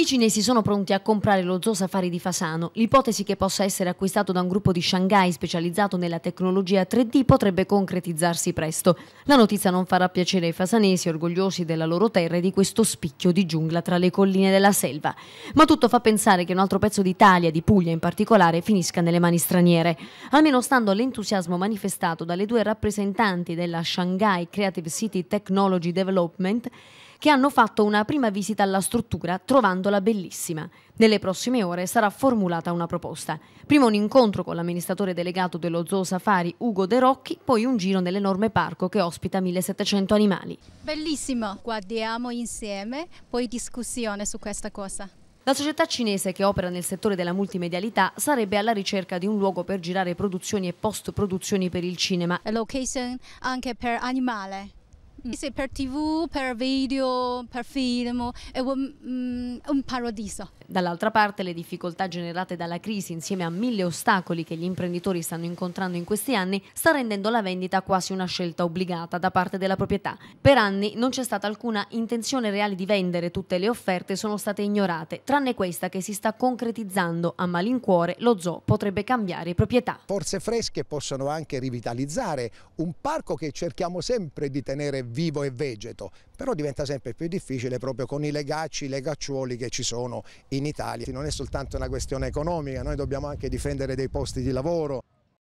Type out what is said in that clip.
I cinesi sono pronti a comprare lo zoo safari di Fasano. L'ipotesi che possa essere acquistato da un gruppo di Shanghai specializzato nella tecnologia 3D potrebbe concretizzarsi presto. La notizia non farà piacere ai fasanesi orgogliosi della loro terra e di questo spicchio di giungla tra le colline della selva. Ma tutto fa pensare che un altro pezzo d'Italia, di Puglia in particolare, finisca nelle mani straniere. Almeno stando all'entusiasmo manifestato dalle due rappresentanti della Shanghai Creative City Technology Development, che hanno fatto una prima visita alla struttura trovandola bellissima. Nelle prossime ore sarà formulata una proposta. Prima un incontro con l'amministratore delegato dello Zoo Safari Ugo De Rocchi, poi un giro nell'enorme parco che ospita 1700 animali. Bellissimo, guardiamo insieme, poi discussione su questa cosa. La società cinese che opera nel settore della multimedialità sarebbe alla ricerca di un luogo per girare produzioni e post-produzioni per il cinema. Location anche per animale Mm. Sì, per tv, per video, per film, è un, mm, un paradiso. Dall'altra parte le difficoltà generate dalla crisi insieme a mille ostacoli che gli imprenditori stanno incontrando in questi anni sta rendendo la vendita quasi una scelta obbligata da parte della proprietà. Per anni non c'è stata alcuna intenzione reale di vendere, tutte le offerte sono state ignorate, tranne questa che si sta concretizzando a malincuore lo zoo potrebbe cambiare proprietà. Forze fresche possono anche rivitalizzare un parco che cerchiamo sempre di tenere vivo e vegeto, però diventa sempre più difficile proprio con i legacci, i legacciuoli che ci sono in Italia. Non è soltanto una questione economica, noi dobbiamo anche difendere dei posti di lavoro.